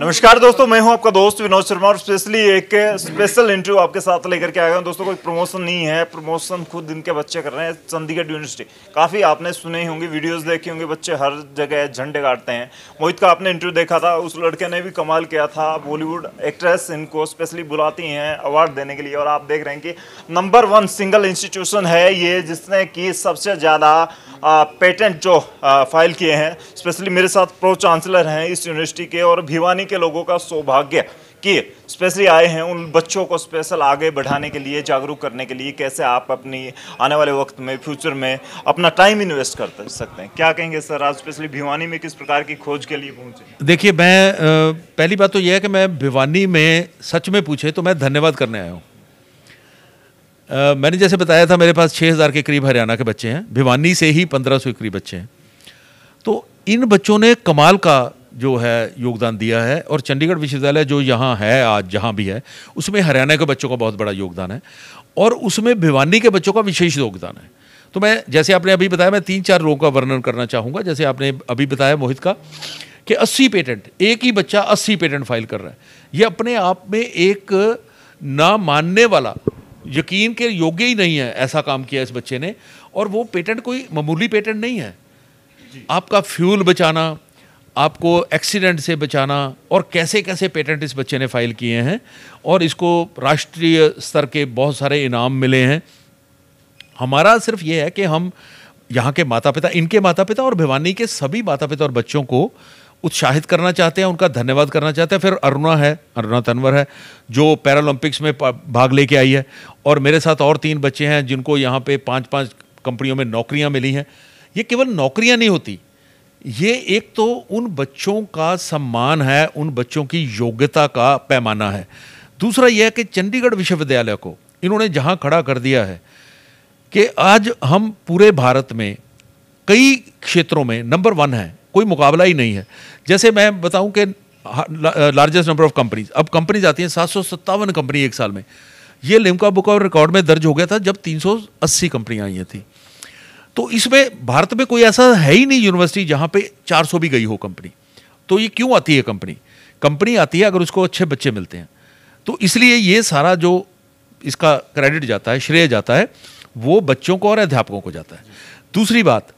नमस्कार दोस्तों मैं हूं आपका दोस्त विनोद शर्मा और स्पेशली एक स्पेशल इंटरव्यू आपके साथ लेकर के आ गया दोस्तों कोई प्रमोशन नहीं है प्रमोशन खुद इनके बच्चे कर रहे हैं चंडीगढ़ यूनिवर्सिटी काफ़ी आपने सुने होंगे वीडियोस देखे होंगे बच्चे हर जगह झंडे गाड़ते हैं मोहित का आपने इंटरव्यू देखा था उस लड़के ने भी कमाल किया था बॉलीवुड एक्ट्रेस इनको स्पेशली बुलाती हैं अवार्ड देने के लिए और आप देख रहे हैं कि नंबर वन सिंगल इंस्टीट्यूशन है ये जिसने कि सबसे ज़्यादा पेटेंट जो फाइल किए हैं स्पेशली मेरे साथ प्रो चांसलर हैं इस यूनिवर्सिटी के और भिवानी के लोगों का सौभाग्य कि स्पेशली आए हैं उन बच्चों को स्पेशल आगे बढ़ाने के लिए जागरूक करने के लिए कैसे आप अपनी आने वाले वक्त में फ्यूचर में अपना टाइम इन्वेस्ट कर सकते हैं क्या कहेंगे सर आज स्पेशली भिवानी में किस प्रकार की खोज के लिए पहुंचे देखिए मैं पहली बात तो यह है कि मैं भिवानी में सच में पूछे तो मैं धन्यवाद करने आया हूँ मैंने जैसे बताया था मेरे पास छः के करीब हरियाणा के बच्चे हैं भिवानी से ही पंद्रह के करीब बच्चे हैं तो इन बच्चों ने कमाल का जो है योगदान दिया है और चंडीगढ़ विश्वविद्यालय जो यहाँ है आज जहाँ भी है उसमें हरियाणा के बच्चों का बहुत बड़ा योगदान है और उसमें भिवानी के बच्चों का विशेष योगदान है तो मैं जैसे आपने अभी बताया मैं तीन चार लोगों का वर्णन करना चाहूँगा जैसे आपने अभी बताया मोहित का कि अस्सी पेटेंट एक ही बच्चा अस्सी पेटेंट फाइल कर रहा है ये अपने आप में एक ना मानने वाला यकीन के योग्य ही नहीं है ऐसा काम किया इस बच्चे ने और वो पेटेंट कोई मामूली पेटेंट नहीं है आपका फ्यूल बचाना आपको एक्सीडेंट से बचाना और कैसे कैसे पेटेंट इस बच्चे ने फाइल किए हैं और इसको राष्ट्रीय स्तर के बहुत सारे इनाम मिले हैं हमारा सिर्फ ये है कि हम यहाँ के माता पिता इनके माता पिता और भिवानी के सभी माता पिता और बच्चों को उत्साहित करना चाहते हैं उनका धन्यवाद करना चाहते हैं फिर अरुणा है अरुणा तनवर है जो पैरालंपिक्स में भाग लेके आई है और मेरे साथ और तीन बच्चे हैं जिनको यहाँ पे पाँच पाँच कंपनियों में नौकरियाँ मिली हैं ये केवल नौकरियाँ नहीं होती ये एक तो उन बच्चों का सम्मान है उन बच्चों की योग्यता का पैमाना है दूसरा यह है कि चंडीगढ़ विश्वविद्यालय को इन्होंने जहाँ खड़ा कर दिया है कि आज हम पूरे भारत में कई क्षेत्रों में नंबर वन है कोई मुकाबला ही नहीं है जैसे मैं बताऊं कि लार्जेस्ट नंबर ऑफ कंपनीज अब कंपनीज आती हैं सात सौ सत्तावन कंपनी एक साल में ये लिमका बुक और रिकॉर्ड में दर्ज हो गया था जब 380 कंपनियां आई थी तो इसमें भारत में कोई ऐसा है ही नहीं यूनिवर्सिटी जहाँ पे 400 भी गई हो कंपनी तो ये क्यों आती है कंपनी कंपनी आती है अगर उसको अच्छे बच्चे मिलते हैं तो इसलिए ये सारा जो इसका क्रेडिट जाता है श्रेय जाता है वो बच्चों को और अध्यापकों को जाता है दूसरी बात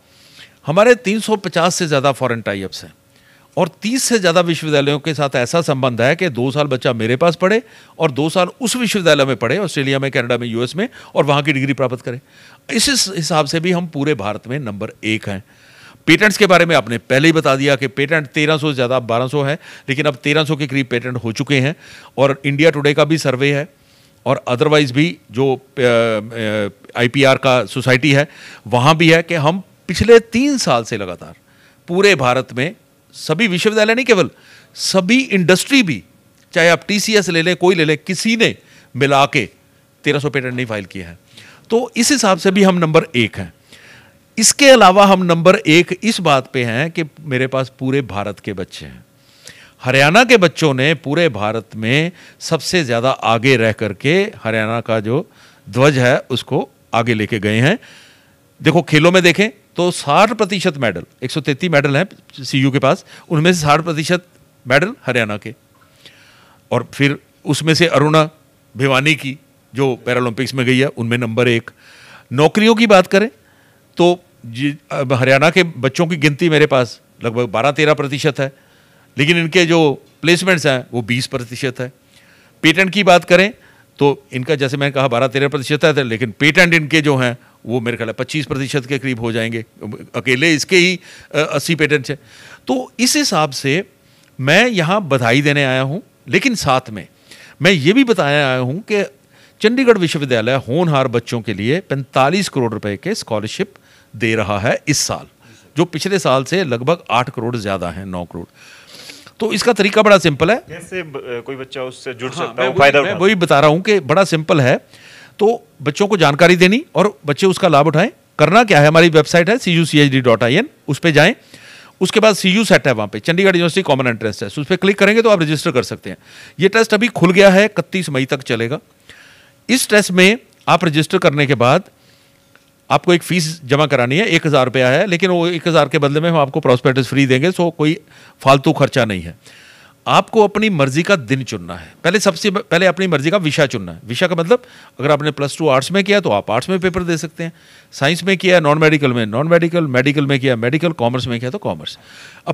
हमारे 350 से ज़्यादा फॉरेन टाइप्स हैं और 30 से ज़्यादा विश्वविद्यालयों के साथ ऐसा संबंध है कि दो साल बच्चा मेरे पास पढ़े और दो साल उस विश्वविद्यालय में पढ़े ऑस्ट्रेलिया में कनाडा में यूएस में और वहाँ की डिग्री प्राप्त करें इस हिसाब से भी हम पूरे भारत में नंबर एक हैं पेटेंट्स के बारे में आपने पहले ही बता दिया कि पेटेंट 1300 से ज़्यादा बारह 1200 है लेकिन अब 1300 के करीब पेटेंट हो चुके हैं और इंडिया टुडे का भी सर्वे है और अदरवाइज़ भी जो आईपीआर का सोसाइटी है वहाँ भी है कि हम पिछले तीन साल से लगातार पूरे भारत में सभी विश्वविद्यालय नहीं केवल सभी इंडस्ट्री भी चाहे आप टीसीएस ले लें कोई ले लें किसी ने मिला के तेरह सौ पेटेंट नहीं फाइल किए हैं तो इस हिसाब से भी हम नंबर एक हैं इसके अलावा हम नंबर एक इस बात पे हैं कि मेरे पास पूरे भारत के बच्चे हैं हरियाणा के बच्चों ने पूरे भारत में सबसे ज़्यादा आगे रह करके हरियाणा का जो ध्वज है उसको आगे लेके गए हैं देखो खेलों में देखें तो साठ प्रतिशत मेडल एक मेडल हैं सी के पास उनमें से साठ प्रतिशत मेडल हरियाणा के और फिर उसमें से अरुणा भिवानी की जो पैरालंपिक्स में गई है उनमें नंबर एक नौकरियों की बात करें तो हरियाणा के बच्चों की गिनती मेरे पास लगभग बारह तेरह प्रतिशत है लेकिन इनके जो प्लेसमेंट्स हैं वो बीस प्रतिशत है पेटेंट की बात करें तो इनका जैसे मैंने कहा बारह तेरह प्रतिशत है लेकिन पेटेंट इनके जो हैं वो मेरे ख्याल है पच्चीस प्रतिशत के करीब हो जाएंगे अकेले इसके ही अस्सी पेटेंट्स हैं तो इस हिसाब से मैं यहाँ बधाई देने आया हूँ लेकिन साथ में मैं ये भी बताया आया हूँ कि चंडीगढ़ विश्वविद्यालय होनहार बच्चों के लिए 45 करोड़ रुपए के स्कॉलरशिप दे रहा है इस साल जो पिछले साल से लगभग 8 करोड़ ज़्यादा हैं 9 करोड़ तो इसका तरीका बड़ा सिंपल है कैसे कोई बच्चा उससे जुड़ हाँ, सकता है फायदा मैं वही बता रहा हूँ कि बड़ा सिंपल है तो बच्चों को जानकारी देनी और बच्चे उसका लाभ उठाएं करना क्या है हमारी वेबसाइट है C U C H D dot I N उस पर जाएँ उसके बाद सी यू सेट है वहाँ पे Chandigarh University common entrance test उस पर क्लिक करेंगे तो आप रजिस्टर कर सकते हैं ये टेस्ट अभी खुल गया है इकतीस मई तक चलेगा इस टेस्ट में आप रजिस्टर करने के बाद आपको एक फीस जमा करानी है एक हज़ार रुपया है लेकिन वो एक हज़ार के बदले में हम आपको प्रॉस्पेक्टस फ्री देंगे सो कोई फालतू खर्चा नहीं है आपको अपनी मर्जी का दिन चुनना है पहले सबसे पहले अपनी मर्जी का विषय चुनना है विषय का मतलब अगर आपने प्लस टू आर्ट्स में किया तो आप आर्ट्स में पेपर दे सकते हैं साइंस में किया नॉन मेडिकल में नॉन मेडिकल मेडिकल में किया मेडिकल कॉमर्स में किया तो कॉमर्स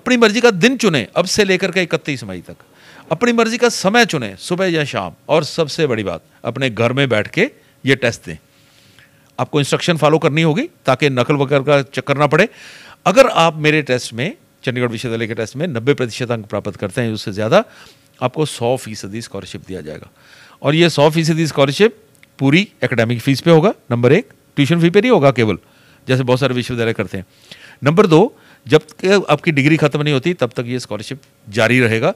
अपनी मर्जी का दिन चुने अब से लेकर के इकतीस मई तक अपनी मर्जी का समय चुने सुबह या शाम और सबसे बड़ी बात अपने घर में बैठ के ये टेस्ट दें आपको इंस्ट्रक्शन फॉलो करनी होगी ताकि नकल वगैरह का चक्कर ना पड़े अगर आप मेरे टेस्ट में चंडीगढ़ विश्वविद्यालय के टेस्ट में नब्बे प्रतिशत अंक प्राप्त करते हैं उससे ज़्यादा आपको सौ फीसदी स्कॉलरशिप दिया जाएगा और ये सौ फीसदी स्कॉलरशिप पूरी एकेडमिक फीस पे होगा नंबर एक ट्यूशन फी पे नहीं होगा केवल जैसे बहुत सारे विश्वविद्यालय करते हैं नंबर दो जब आपकी डिग्री खत्म नहीं होती तब तक ये स्कॉलरशिप जारी रहेगा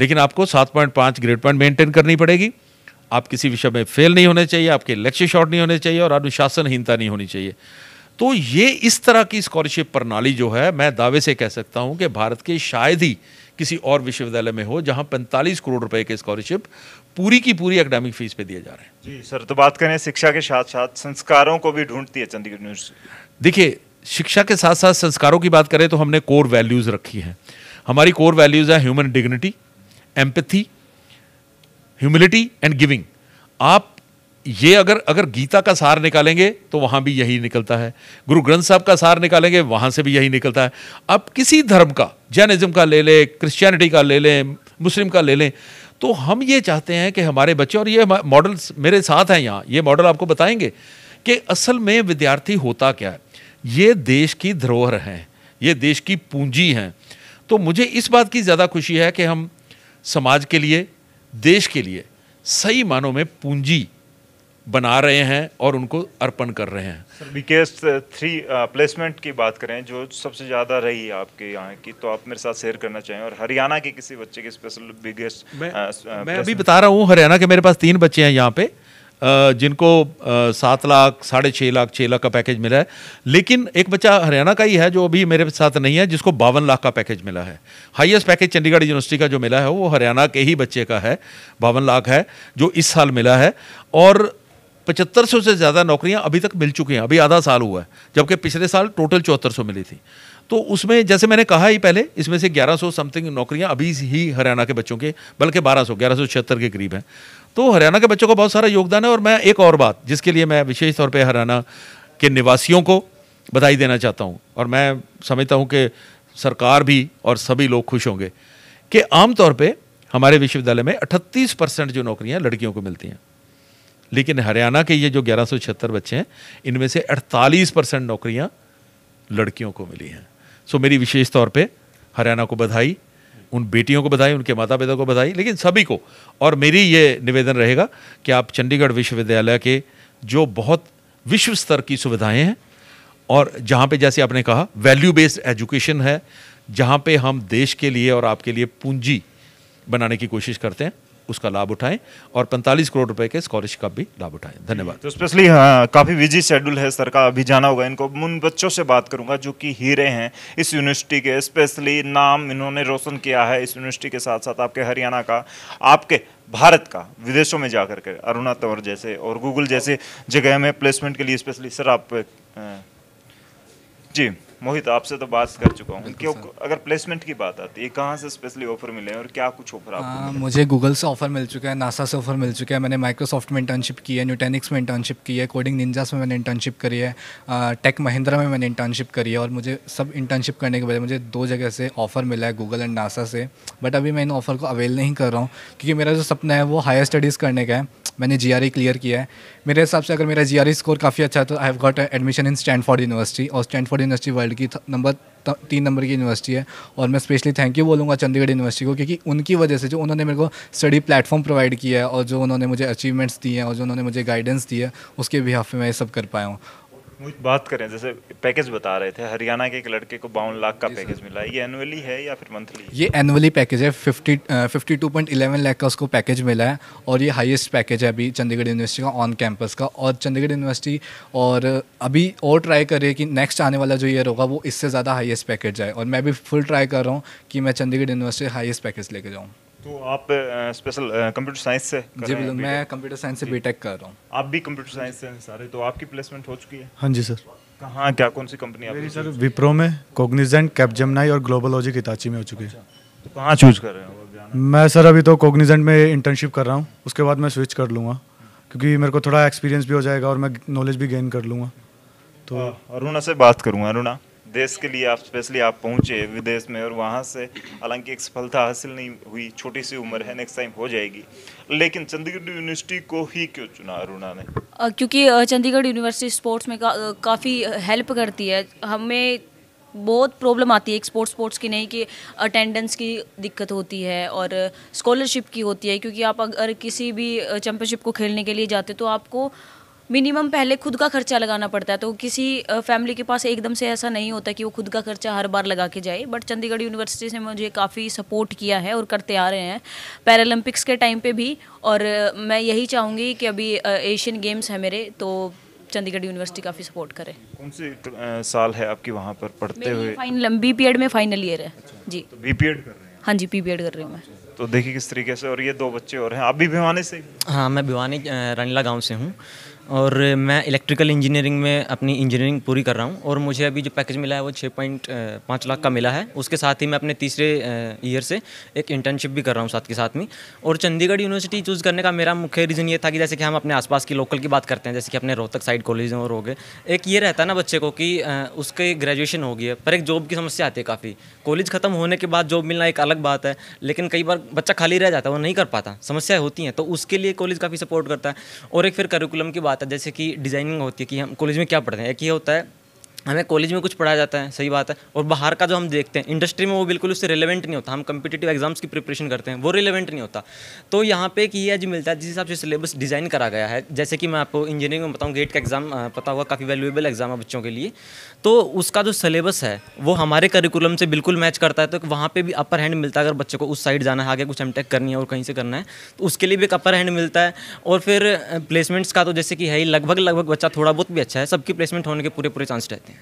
लेकिन आपको सात पॉइंट पाँच ग्रेड पॉइंट मेंटेन करनी पड़ेगी आप किसी विषय में फेल नहीं होने चाहिए आपके लक्ष्य शॉर्ट नहीं होने चाहिए और अनुशासनहीनता नहीं होनी चाहिए तो ये इस तरह की स्कॉलरशिप प्रणाली जो है मैं दावे से कह सकता हूँ कि भारत के शायद ही किसी और विश्वविद्यालय में हो जहाँ पैंतालीस करोड़ रुपए के स्कॉलरशिप पूरी की पूरी एकेडमिक फीस पे दिए जा रहे हैं जी सर तो बात करें शिक्षा के साथ साथ संस्कारों को भी ढूंढती है चंडीगढ़ यूनिवर्सिटी देखिए शिक्षा के साथ साथ संस्कारों की बात करें तो हमने कोर वैल्यूज़ रखी हैं हमारी कोर वैल्यूज़ है human dignity empathy humility and giving आप ये अगर अगर गीता का सार निकालेंगे तो वहाँ भी यही निकलता है गुरु ग्रंथ साहब का सार निकालेंगे वहाँ से भी यही निकलता है आप किसी धर्म का जैनिज्म का ले लें क्रिश्चियनिटी का ले लें मुस्लिम का ले लें तो हम ये चाहते हैं कि हमारे बच्चे और ये मॉडल्स मेरे साथ हैं यहाँ ये मॉडल आपको बताएंगे कि असल में विद्यार्थी होता क्या है ये देश की धरोहर हैं ये देश की पूंजी हैं तो मुझे इस बात की ज़्यादा खुशी है कि हम समाज के लिए देश के लिए सही मानों में पूंजी बना रहे हैं और उनको अर्पण कर रहे हैं sir three placement uh, uh, की बात करें जो सबसे ज़्यादा रही है आपके यहाँ की तो आप मेरे साथ शेयर करना चाहें और हरियाणा के किसी बच्चे के स्पेशल बिगेस्ट मैं, आ, uh, मैं अभी बता रहा हूँ हरियाणा के मेरे पास तीन बच्चे हैं यहाँ पे जिनको सात लाख साढ़े छः लाख छः लाख का पैकेज मिला है लेकिन एक बच्चा हरियाणा का ही है जो अभी मेरे साथ नहीं है जिसको बावन लाख का पैकेज मिला है हाईएस्ट पैकेज चंडीगढ़ यूनिवर्सिटी का जो मिला है वो हरियाणा के ही बच्चे का है बावन लाख है जो इस साल मिला है और पचहत्तर सौ से ज़्यादा नौकरियां अभी तक मिल चुकी हैं अभी आधा साल हुआ है जबकि पिछले साल टोटल चौहत्तर सौ मिली थी तो उसमें जैसे मैंने कहा ही पहले इसमें से 1100 समथिंग नौकरियां अभी ही हरियाणा के बच्चों के बल्कि 1200 1176 के करीब हैं तो हरियाणा के बच्चों का बहुत सारा योगदान है और मैं एक और बात जिसके लिए मैं विशेष तौर पर हरियाणा के निवासियों को बधाई देना चाहता हूँ और मैं समझता हूँ कि सरकार भी और सभी लोग खुश होंगे कि आमतौर पर हमारे विश्वविद्यालय में 38 परसेंट जो नौकरियाँ लड़कियों को मिलती हैं लेकिन हरियाणा के ये जो ग्यारह बच्चे हैं इनमें से 48 परसेंट नौकरियाँ लड़कियों को मिली हैं सो मेरी विशेष तौर पे हरियाणा को बधाई उन बेटियों को बधाई उनके माता पिता को बधाई लेकिन सभी को और मेरी ये निवेदन रहेगा कि आप चंडीगढ़ विश्वविद्यालय के जो बहुत विश्व स्तर की सुविधाएं हैं और जहाँ पे जैसे आपने कहा वैल्यू बेस्ड एजुकेशन है जहाँ पे हम देश के लिए और आपके लिए पूंजी बनाने की कोशिश करते हैं उसका लाभ उठाएं और 45 करोड़ रुपए के स्कॉलरशिप का भी लाभ उठाएं धन्यवाद तो स्पेशली हाँ, काफ़ी बिजी शेड्यूल है सर का अभी जाना होगा इनको उन बच्चों से बात करूंगा जो कि हीरे हैं इस यूनिवर्सिटी के स्पेशली नाम इन्होंने रोशन किया है इस यूनिवर्सिटी के साथ साथ आपके हरियाणा का आपके भारत का विदेशों में जाकर के अरुणा तंवर जैसे और गूगल जैसे जगह में प्लेसमेंट के लिए स्पेशली सर आप जी मोहित आपसे तो बात कर चुका हूँ क्यों अगर प्लेसमेंट की बात आती है कहाँ से स्पेशली ऑफर मिले हैं और क्या कुछ ऑफर आपको हाँ, मुझे गूगल से ऑफर मिल चुका है नासा से ऑफर मिल चुका है मैंने माइक्रोसॉफ्ट में इंटर्नशिप की है न्यूटेनिक्स में इंटर्नशिप की है कोडिंग निंजास में मैंने इंटर्नशिप करी है टेक महिंद्रा में मैंने इंटर्नशिप करी है और मुझे सब इंटर्नशिप करने के बजाय मुझे दो जगह से ऑफर मिला है गूगल एंड नासा से बट अभी मैं इन ऑफर को अवेल नहीं कर रहा हूँ क्योंकि मेरा जो सपना है वो हायर स्टडीज़ करने का है मैंने जी क्लियर e किया है मेरे हिसाब से अगर मेरा जी स्कोर काफ़ी अच्छा है तो I have got admission in Stanford University और स्टैंडफोर्ड यूनिवर्सिटी वर्ल्ड की नंबर तीन नंबर की यूनिवर्सिटी है और मैं स्पेशली थैंक यू बोलूँगा चंडीगढ़ यूनिवर्सिटी को क्योंकि उनकी वजह से जो उन्होंने मेरे को स्टडी प्लेटफॉर्म प्रोवाइड किया है और जो उन्होंने मुझे अचीवमेंट्स दिए हैं और जो उन्होंने मुझे गाइडेंस दी है उसके बिहाफ में मैं ये सब कर पाया हूँ बात करें जैसे पैकेज बता रहे थे हरियाणा के एक लड़के को बावन लाख का पैकेज मिला ये एनुअली है या फिर मंथली ये एनुअली पैकेज है fifty fifty two point eleven lakh का उसको पैकेज मिला है और ये हाईएस्ट पैकेज है अभी चंडीगढ़ यूनिवर्सिटी का ऑन कैंपस का और चंडीगढ़ यूनिवर्सिटी और uh, अभी और ट्राई करे कि नेक्स्ट आने वाला जो ईयर होगा वो इससे ज़्यादा हाइएस्ट पैकेज जाए और मैं भी फुल ट्राई कर रहा हूँ कि मैं चंडीगढ़ यूनिवर्सिटी हाइएस्ट पैकेज लेके जाऊँ तो आप स्पेशल कंप्यूटर साइंस से जी बिल्कुल मैं कंप्यूटर साइंस से बीटेक कर रहा हूँ आप भी कंप्यूटर साइंस से सारे तो आपकी प्लेसमेंट हो चुकी है हाँ जी सर कहाँ क्या कौन सी कंपनी आप सर विप्रो में कोग्निजेंट कैपजमनाई और ग्लोबल लॉजिक इताची में हो चुकी है अच्छा, तो कहाँ चूज कर रहे हैं मैं सर अभी तो कोग्निजेंट में इंटर्नशिप कर रहा हूँ उसके बाद मैं स्विच कर लूँगा क्योंकि मेरे को थोड़ा एक्सपीरियंस भी हो जाएगा और मैं नॉलेज भी गेन कर लूँगा तो अरुणा से बात करूँगा अरुणा देश के लिए आप स्पेशली आप पहुंचे विदेश में और वहां से हालांकि एक सफलता हासिल नहीं हुई छोटी सी उम्र है नेक्स्ट टाइम हो जाएगी लेकिन चंडीगढ़ यूनिवर्सिटी को ही क्यों चुना अरुणा ने क्योंकि चंडीगढ़ यूनिवर्सिटी स्पोर्ट्स में का, काफ़ी हेल्प करती है हमें बहुत प्रॉब्लम आती है एक स्पोर्ट्स स्पोर्ट्स की नहीं कि अटेंडेंस की दिक्कत होती है और स्कॉलरशिप की होती है क्योंकि आप अगर किसी भी चैम्पियनशिप को खेलने के लिए जाते तो आपको मिनिमम पहले खुद का खर्चा लगाना पड़ता है तो किसी फैमिली के पास एकदम से ऐसा नहीं होता कि वो खुद का खर्चा हर बार लगा के जाए बट चंडीगढ़ यूनिवर्सिटी से मुझे काफ़ी सपोर्ट किया है और करते आ रहे हैं पैरालंपिक्स के टाइम पे भी और मैं यही चाहूँगी कि अभी एशियन गेम्स है मेरे तो चंडीगढ़ यूनिवर्सिटी काफ़ी सपोर्ट करे कौन से साल है आपकी वहाँ पर पढ़ते हुए बी पी में फाइनल ईयर है अच्छा, जी बी पी एड हाँ जी पी पी कर रही हूँ मैं तो देखिए किस तरीके से और ये दो बच्चे और हैं आप भी भिवानी से हाँ मैं भिवानी रनला गाँव से हूँ और मैं इलेक्ट्रिकल इंजीनियरिंग में अपनी इंजीनियरिंग पूरी कर रहा हूँ और मुझे अभी जो पैकेज मिला है वो छः पॉइंट पाँच लाख का मिला है उसके साथ ही मैं अपने तीसरे ईयर से एक इंटर्नशिप भी कर रहा हूँ साथ के साथ में और चंडीगढ़ यूनिवर्सिटी चूज़ करने का मेरा मुख्य रीज़न ये था कि जैसे कि हम अपने आसपास की लोकल की बात करते हैं जैसे कि अपने रोहतक साइड कॉलेज और हो गए एक ये रहता है ना बच्चे को कि उसके ग्रेजुएशन हो गई है पर एक जॉब की समस्या आती है काफ़ी कॉलेज ख़त्म होने के बाद जॉब मिलना एक अलग बात है लेकिन कई बार बच्चा खाली रह जाता है वो नहीं कर पाता समस्याएँ होती हैं तो उसके लिए कॉलेज काफ़ी सपोर्ट करता है और एक फिर करिकुलम की बात आता है जैसे कि डिज़ाइनिंग होती है कि हम कॉलेज में क्या पढ़ते हैं एक ये होता है हमें कॉलेज में कुछ पढ़ाया जाता है सही बात है और बाहर का जो हम देखते हैं इंडस्ट्री में वो बिल्कुल उससे रिलेवेंट नहीं होता हम कम्पिटेटिव एग्जाम्स की प्रिपरेशन करते हैं वो रिलेवेंट नहीं होता तो यहाँ पे एक ये एज मिलता है जिस हिसाब से सिलेबस डिज़ाइन करा गया है जैसे कि मैं आपको इंजीनियरिंग में बताऊँ गेट का एग्ज़ाम पता हुआ काफ़ी वैल्यूएबल एग्ज़ाम है बच्चों के लिए तो उसका जो सिलेबस है वो हमारे करिकुलम से बिल्कुल मैच करता है तो वहाँ पर भी अपर हैंड मिलता है अगर बच्चे को उस साइड जाना है आगे कुछ एम करनी है और कहीं से करना है तो उसके लिए भी एक अपर हैंड मिलता है और फिर प्लेसमेंट्स का तो जैसे कि है ही लगभग लगभग बच्चा थोड़ा बहुत भी अच्छा है सबकी प्लेसमेंट होने के पूरे पूरे चांस रहते हैं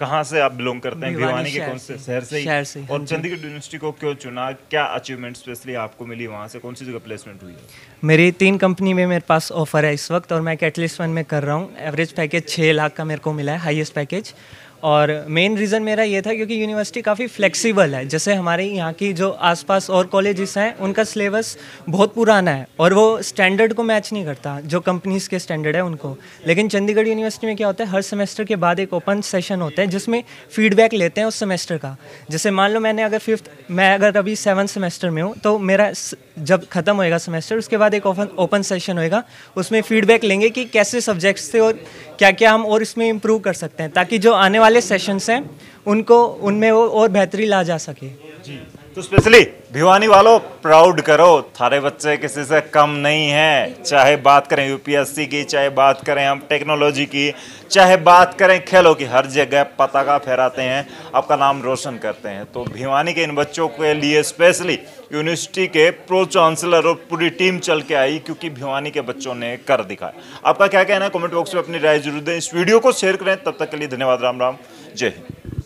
कहाँ से आप बिलोंग करते हैं भिवानी के कौन से शहर से शहर से और हाँ चंडीगढ़ यूनिवर्सिटी को क्यों चुना क्या अचीवमेंट स्पेशली आपको मिली वहाँ से कौन सी जगह प्लेसमेंट हुई है मेरी तीन कंपनी में मेरे पास ऑफर है इस वक्त और मैं कैटलिस्ट वन में कर रहा हूँ एवरेज पैकेज छः लाख का मेरे को मिला है हाईएस्ट पैकेज और मेन रीज़न मेरा ये था क्योंकि यूनिवर्सिटी काफ़ी फ्लेक्सिबल है जैसे हमारे यहाँ की जो आसपास और कॉलेजेस हैं उनका सिलेबस बहुत पुराना है और वो स्टैंडर्ड को मैच नहीं करता जो कंपनीज़ के स्टैंडर्ड है उनको लेकिन चंडीगढ़ यूनिवर्सिटी में क्या होता है हर सेमेस्टर के बाद एक ओपन सेशन होता है जिसमें फीडबैक लेते हैं उस सेमेस्टर का जैसे मान लो मैंने अगर फिफ्थ मैं अगर अभी सेवन्थ सेमेस्टर में हूँ तो मेरा जब ख़त्म होएगा सेमेस्टर उसके बाद एक ओपन ओपन सेशन होएगा उसमें फीडबैक लेंगे कि कैसे सब्जेक्ट्स थे और क्या क्या हम और इसमें इम्प्रूव कर सकते हैं ताकि जो आने वाले वाले सेशंस हैं उनको उनमें वो और बेहतरी ला जा सके जी तो स्पेशली भिवानी वालों प्राउड करो थारे बच्चे किसी से कम नहीं है चाहे बात करें यूपीएससी की चाहे बात करें हम टेक्नोलॉजी की चाहे बात करें खेलों की हर जगह पताका फहराते हैं आपका नाम रोशन करते हैं तो भिवानी के इन बच्चों के लिए स्पेशली यूनिवर्सिटी के प्रो चांसलर और पूरी टीम चल के आई क्योंकि भिवानी के बच्चों ने कर दिखाया आपका क्या कहना है कॉमेंट बॉक्स में अपनी राय जरूर दें इस वीडियो को शेयर करें तब तक के लिए धन्यवाद राम राम जय हिंद